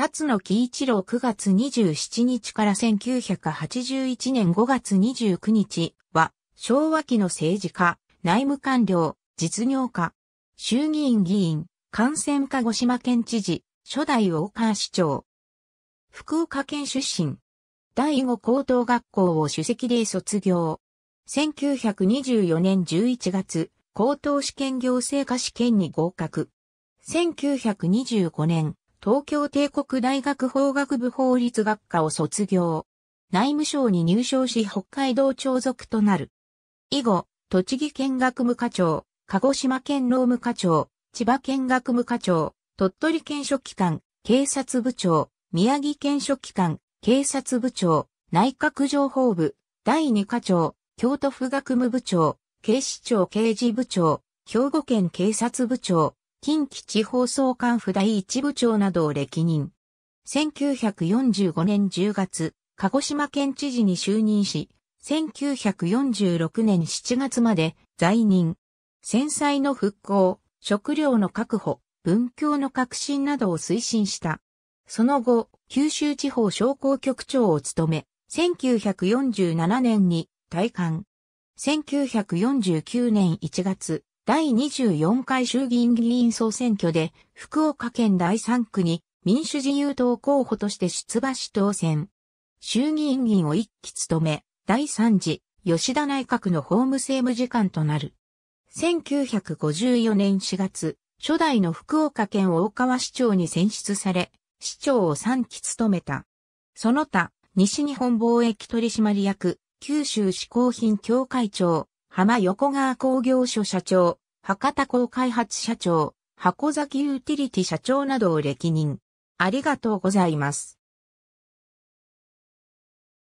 辰野喜一郎9月27日から1981年5月29日は、昭和期の政治家、内務官僚、実業家、衆議院議員、感染科五島県知事、初代大川市長、福岡県出身、第五高等学校を主席で卒業。1924年11月、高等試験行政科試験に合格。1925年、東京帝国大学法学部法律学科を卒業。内務省に入省し北海道長属となる。以後、栃木県学務課長、鹿児島県労務課長、千葉県学務課長、鳥取県書記官、警察部長、宮城県書記官、警察部長、内閣情報部、第二課長、京都府学務部長、警視庁刑事部長、兵庫県警察部長、近畿地方総監府第一部長などを歴任。1945年10月、鹿児島県知事に就任し、1946年7月まで在任。戦災の復興、食料の確保、文教の革新などを推進した。その後、九州地方商工局長を務め、1947年に退官。1949年1月、第24回衆議院議員総選挙で、福岡県第3区に民主自由党候補として出馬し当選。衆議院議員を一期務め、第3次、吉田内閣の法務政務次官となる。1954年4月、初代の福岡県大川市長に選出され、市長を3期務めた。その他、西日本貿易取締役、九州志向品協会長、浜横川工業所社長、博多港開発社長、箱崎ユーティリティ社長などを歴任。ありがとうございます。